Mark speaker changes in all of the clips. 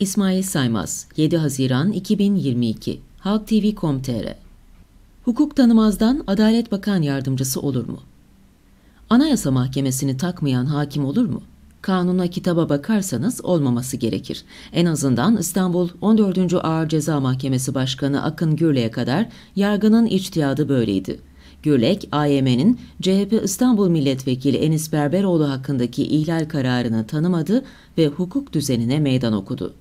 Speaker 1: İsmail Saymaz, 7 Haziran 2022, Halk TV.com.tr Hukuk tanımazdan Adalet Bakan Yardımcısı olur mu? Anayasa Mahkemesini takmayan hakim olur mu? Kanuna kitaba bakarsanız olmaması gerekir. En azından İstanbul 14. Ağır Ceza Mahkemesi Başkanı Akın Gürle'ye kadar yargının içtihadı böyleydi. Gürlek, AYM'nin CHP İstanbul Milletvekili Enis Berberoğlu hakkındaki ihlal kararını tanımadı ve hukuk düzenine meydan okudu.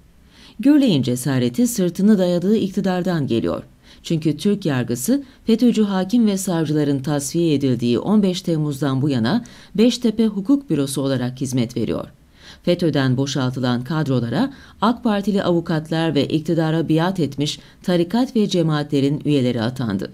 Speaker 1: Gürley'in cesareti sırtını dayadığı iktidardan geliyor. Çünkü Türk yargısı FETÖ'cü hakim ve savcıların tasfiye edildiği 15 Temmuz'dan bu yana Beştepe Hukuk Bürosu olarak hizmet veriyor. FETÖ'den boşaltılan kadrolara AK Partili avukatlar ve iktidara biat etmiş tarikat ve cemaatlerin üyeleri atandı.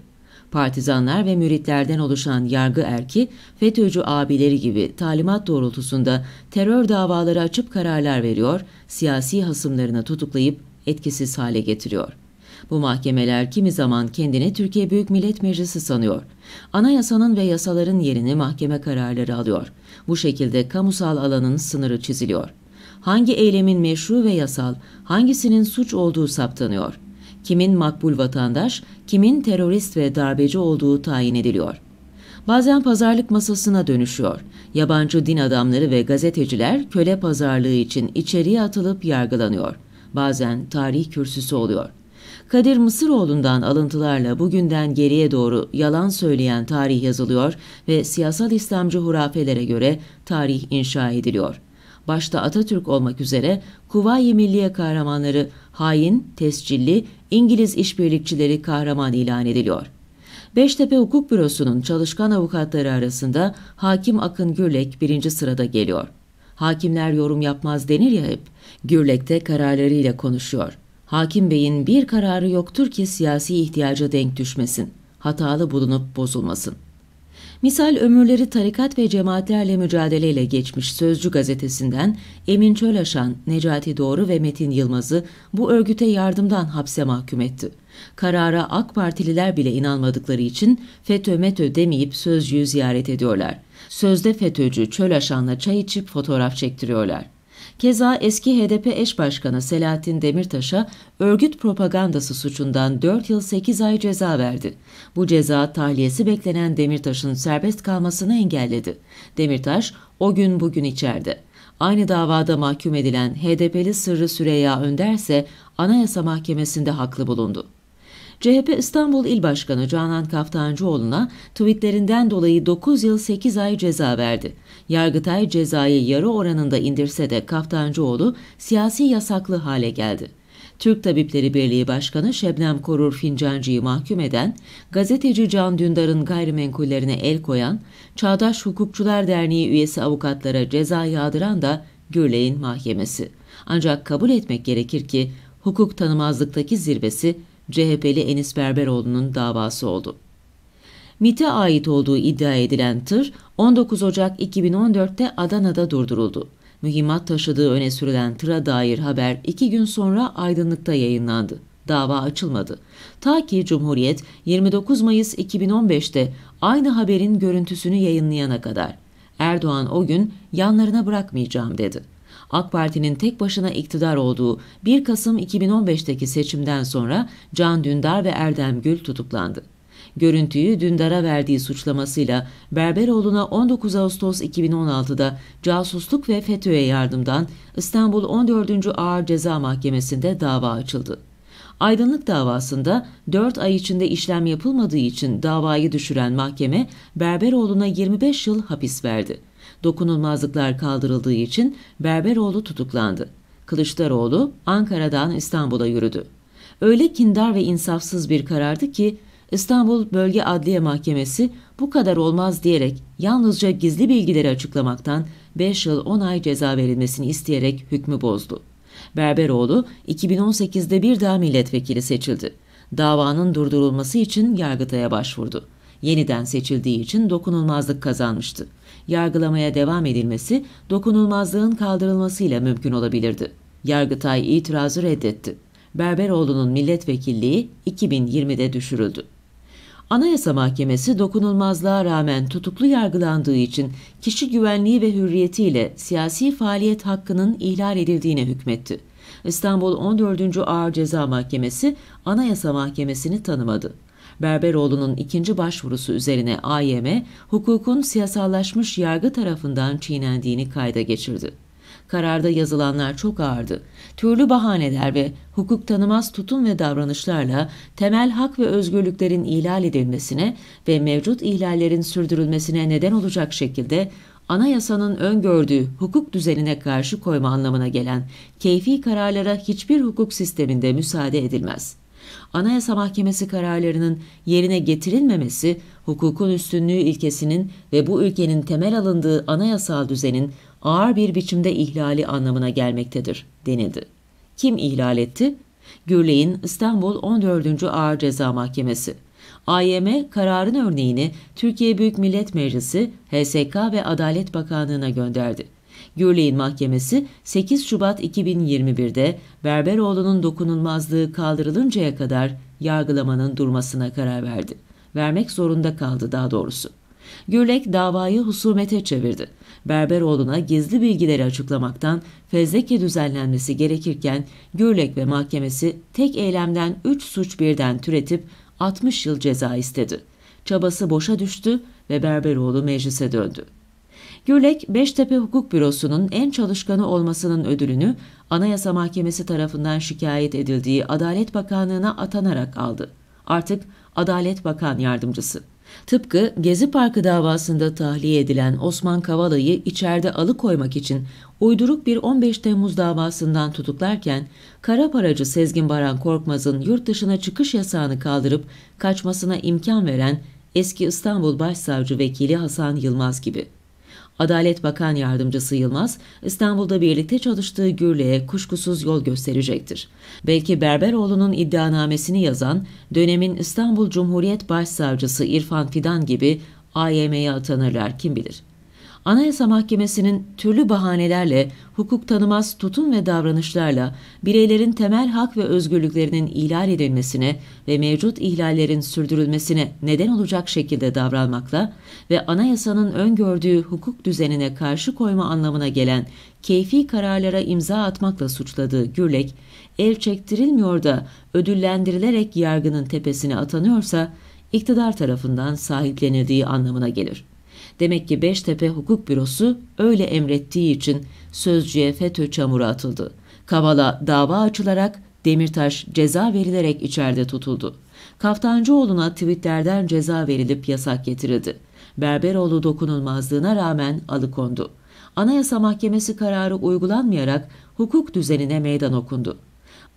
Speaker 1: Partizanlar ve müritlerden oluşan yargı erki, FETÖ'cü abileri gibi talimat doğrultusunda terör davaları açıp kararlar veriyor, siyasi hasımlarını tutuklayıp etkisiz hale getiriyor. Bu mahkemeler kimi zaman kendini Türkiye Büyük Millet Meclisi sanıyor. Anayasanın ve yasaların yerini mahkeme kararları alıyor. Bu şekilde kamusal alanın sınırı çiziliyor. Hangi eylemin meşru ve yasal, hangisinin suç olduğu saptanıyor.'' kimin makbul vatandaş, kimin terörist ve darbeci olduğu tayin ediliyor. Bazen pazarlık masasına dönüşüyor. Yabancı din adamları ve gazeteciler köle pazarlığı için içeriye atılıp yargılanıyor. Bazen tarih kürsüsü oluyor. Kadir Mısıroğlu'ndan alıntılarla bugünden geriye doğru yalan söyleyen tarih yazılıyor ve siyasal İslamcı hurafelere göre tarih inşa ediliyor başta Atatürk olmak üzere Kuvayi Milliye kahramanları hain, tescilli İngiliz işbirlikçileri kahraman ilan ediliyor. Beştepe Hukuk Bürosu'nun çalışkan avukatları arasında Hakim Akın Gürlek birinci sırada geliyor. Hakimler yorum yapmaz denir ya hep. Gürlek de kararlarıyla konuşuyor. Hakim Bey'in bir kararı yoktur ki siyasi ihtiyaca denk düşmesin, hatalı bulunup bozulmasın. Misal ömürleri tarikat ve cemaatlerle mücadeleyle geçmiş Sözcü gazetesinden Emin Çölaşan, Necati Doğru ve Metin Yılmaz'ı bu örgüte yardımdan hapse mahkum etti. Karara AK Partililer bile inanmadıkları için FETÖ METÖ demeyip Sözcü'yü ziyaret ediyorlar. Sözde FETÖ'cü Çölaşan'la çay içip fotoğraf çektiriyorlar. Keza eski HDP eş başkanı Selahattin Demirtaş'a örgüt propagandası suçundan 4 yıl 8 ay ceza verdi. Bu ceza tahliyesi beklenen Demirtaş'ın serbest kalmasını engelledi. Demirtaş o gün bugün içeride. Aynı davada mahkum edilen HDP'li Sırrı Süreyya Önder ise Anayasa Mahkemesi'nde haklı bulundu. CHP İstanbul İl Başkanı Canan Kaftancıoğlu'na tweetlerinden dolayı 9 yıl 8 ay ceza verdi. Yargıtay cezayı yarı oranında indirse de Kaftancıoğlu siyasi yasaklı hale geldi. Türk Tabipleri Birliği Başkanı Şebnem Korur Fincancı'yı mahkum eden, gazeteci Can Dündar'ın gayrimenkullerine el koyan, Çağdaş Hukukçular Derneği üyesi avukatlara ceza yağdıran da Gürley'in mahkemesi. Ancak kabul etmek gerekir ki hukuk tanımazlıktaki zirvesi CHP'li Enis Berberoğlu'nun davası oldu. MIT'e ait olduğu iddia edilen tır 19 Ocak 2014'te Adana'da durduruldu. Mühimmat taşıdığı öne sürülen tıra dair haber iki gün sonra aydınlıkta yayınlandı. Dava açılmadı. Ta ki Cumhuriyet 29 Mayıs 2015'te aynı haberin görüntüsünü yayınlayana kadar. Erdoğan o gün yanlarına bırakmayacağım dedi. AK Parti'nin tek başına iktidar olduğu 1 Kasım 2015'teki seçimden sonra Can Dündar ve Erdem Gül tutuklandı. Görüntüyü Dündar'a verdiği suçlamasıyla Berberoğlu'na 19 Ağustos 2016'da casusluk ve FETÖ'ye yardımdan İstanbul 14. Ağır Ceza Mahkemesi'nde dava açıldı. Aydınlık davasında 4 ay içinde işlem yapılmadığı için davayı düşüren mahkeme Berberoğlu'na 25 yıl hapis verdi. Dokunulmazlıklar kaldırıldığı için Berberoğlu tutuklandı. Kılıçdaroğlu Ankara'dan İstanbul'a yürüdü. Öyle kindar ve insafsız bir karardı ki İstanbul Bölge Adliye Mahkemesi bu kadar olmaz diyerek yalnızca gizli bilgileri açıklamaktan 5 yıl 10 ay ceza verilmesini isteyerek hükmü bozdu. Berberoğlu 2018'de bir daha milletvekili seçildi. Davanın durdurulması için Yargıtay'a başvurdu yeniden seçildiği için dokunulmazlık kazanmıştı. Yargılamaya devam edilmesi dokunulmazlığın kaldırılmasıyla mümkün olabilirdi. Yargıtay itirazı reddetti. Berberoğlu'nun milletvekilliği 2020'de düşürüldü. Anayasa Mahkemesi dokunulmazlığa rağmen tutuklu yargılandığı için kişi güvenliği ve hürriyetiyle siyasi faaliyet hakkının ihlal edildiğine hükmetti. İstanbul 14. Ağır Ceza Mahkemesi Anayasa Mahkemesini tanımadı. Berberoğlu'nun ikinci başvurusu üzerine AYM, hukukun siyasallaşmış yargı tarafından çiğnendiğini kayda geçirdi. Kararda yazılanlar çok ağırdı. Türlü bahaneler ve hukuk tanımaz tutum ve davranışlarla temel hak ve özgürlüklerin ihlal edilmesine ve mevcut ihlallerin sürdürülmesine neden olacak şekilde anayasanın öngördüğü hukuk düzenine karşı koyma anlamına gelen keyfi kararlara hiçbir hukuk sisteminde müsaade edilmez.'' Anayasa Mahkemesi kararlarının yerine getirilmemesi, hukukun üstünlüğü ilkesinin ve bu ülkenin temel alındığı anayasal düzenin ağır bir biçimde ihlali anlamına gelmektedir, denildi. Kim ihlal etti? Gürley'in İstanbul 14. Ağır Ceza Mahkemesi. AYM kararın örneğini Türkiye Büyük Millet Meclisi, HSK ve Adalet Bakanlığı'na gönderdi. Gürley'in mahkemesi 8 Şubat 2021'de Berberoğlu'nun dokunulmazlığı kaldırılıncaya kadar yargılamanın durmasına karar verdi. Vermek zorunda kaldı daha doğrusu. Gürlek davayı husumete çevirdi. Berberoğlu'na gizli bilgileri açıklamaktan fezleke düzenlenmesi gerekirken Gürlek ve mahkemesi tek eylemden 3 suç birden türetip 60 yıl ceza istedi. Çabası boşa düştü ve Berberoğlu meclise döndü. Gürlek, Beştepe Hukuk Bürosu'nun en çalışkanı olmasının ödülünü Anayasa Mahkemesi tarafından şikayet edildiği Adalet Bakanlığı'na atanarak aldı. Artık Adalet Bakan Yardımcısı. Tıpkı Gezi Parkı davasında tahliye edilen Osman Kavala'yı içeride alıkoymak için uyduruk bir 15 Temmuz davasından tutuklarken, kara paracı Sezgin Baran Korkmaz'ın yurt dışına çıkış yasağını kaldırıp kaçmasına imkan veren eski İstanbul Başsavcı Vekili Hasan Yılmaz gibi. Adalet Bakan Yardımcısı Yılmaz, İstanbul'da birlikte çalıştığı Gürle'ye kuşkusuz yol gösterecektir. Belki Berberoğlu'nun iddianamesini yazan dönemin İstanbul Cumhuriyet Başsavcısı İrfan Fidan gibi AYM'ye atanırlar kim bilir. Anayasa Mahkemesi'nin türlü bahanelerle, hukuk tanımaz tutum ve davranışlarla bireylerin temel hak ve özgürlüklerinin ihlal edilmesine ve mevcut ihlallerin sürdürülmesine neden olacak şekilde davranmakla ve anayasanın öngördüğü hukuk düzenine karşı koyma anlamına gelen keyfi kararlara imza atmakla suçladığı Gürlek, el çektirilmiyor da ödüllendirilerek yargının tepesine atanıyorsa, iktidar tarafından sahiplenildiği anlamına gelir. Demek ki Beştepe Hukuk Bürosu öyle emrettiği için sözcüye FETÖ çamuru atıldı. Kavala dava açılarak Demirtaş ceza verilerek içeride tutuldu. Kaftancıoğlu'na tweetlerden ceza verilip yasak getirildi. Berberoğlu dokunulmazlığına rağmen alıkondu. Anayasa Mahkemesi kararı uygulanmayarak hukuk düzenine meydan okundu.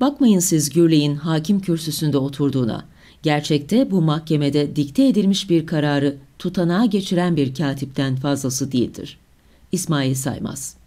Speaker 1: Bakmayın siz Gürley'in hakim kürsüsünde oturduğuna. Gerçekte bu mahkemede dikte edilmiş bir kararı tutanağa geçiren bir katipten fazlası değildir. İsmail Saymaz